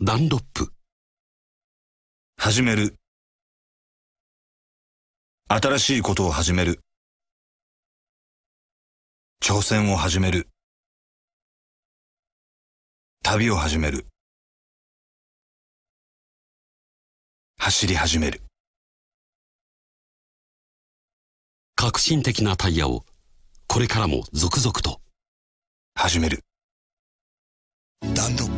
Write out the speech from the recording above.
ダンロップ。始める。新しいことを始める。挑戦を始める。旅を始める。走り始める。革新的なタイヤをこれからも続々と。始める。ダンロップ。